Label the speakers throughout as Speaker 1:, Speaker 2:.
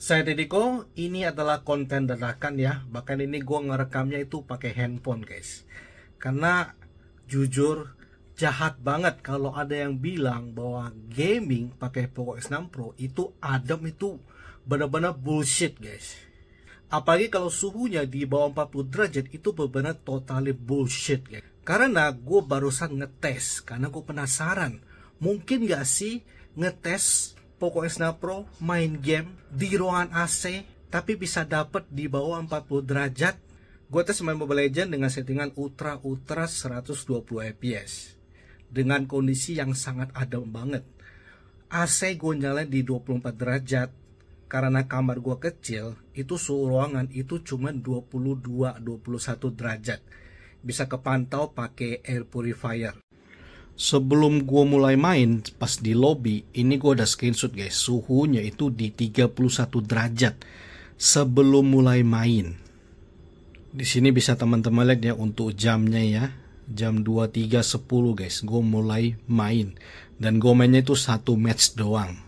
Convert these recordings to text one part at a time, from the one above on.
Speaker 1: Saya Dediko, ini adalah konten dadakan ya Bahkan ini gue ngerekamnya itu pakai handphone guys Karena jujur jahat banget kalau ada yang bilang bahwa gaming pakai Poco X6 Pro itu adem itu benar-benar bullshit guys Apalagi kalau suhunya di bawah 40 derajat itu benar-benar totally bullshit guys Karena gue barusan ngetes, karena gue penasaran Mungkin gak sih ngetes Poco S9 Pro main game di ruangan AC tapi bisa dapat di bawah 40 derajat. Gue tes main Mobile Legends dengan settingan ultra ultra 120 fps dengan kondisi yang sangat adem banget. AC gue nyalain di 24 derajat karena kamar gue kecil itu suhu ruangan itu cuma 22-21 derajat bisa kepantau pakai air purifier Sebelum gue mulai main, pas di lobby, ini gue ada screenshot guys, suhunya itu di 31 derajat sebelum mulai main. Di sini bisa teman-teman lihat ya untuk jamnya ya, jam 23.10 guys, gue mulai main. Dan gue mainnya itu satu match doang.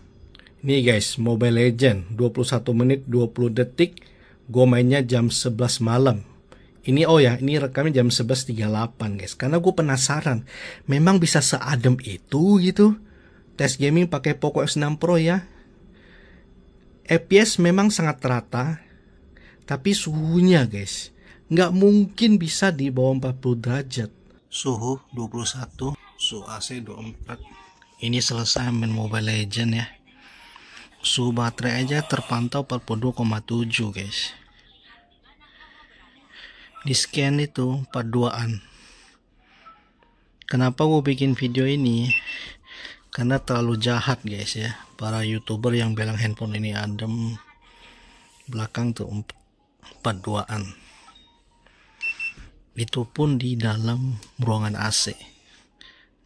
Speaker 1: Nih guys, Mobile Legend, 21 menit 20 detik, gue mainnya jam 11 malam, ini oh ya, ini rekamnya jam 11.38 guys. Karena gue penasaran, memang bisa seadem itu gitu. Tes gaming pakai Poco X6 Pro ya. FPS memang sangat rata, tapi suhunya guys, nggak mungkin bisa di bawah 40 derajat. Suhu 21, suhu AC 24. Ini selesai main Mobile Legend ya. Suhu baterai aja terpantau 42,7 guys di scan itu perduaan kenapa gue bikin video ini karena terlalu jahat guys ya para youtuber yang bilang handphone ini adem belakang tuh perduaan itu pun di dalam ruangan AC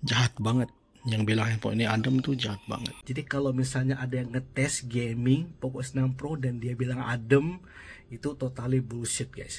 Speaker 1: jahat banget yang bilang handphone ini adem tuh jahat banget jadi kalau misalnya ada yang ngetes gaming Poco S6 Pro dan dia bilang adem itu totally bullshit guys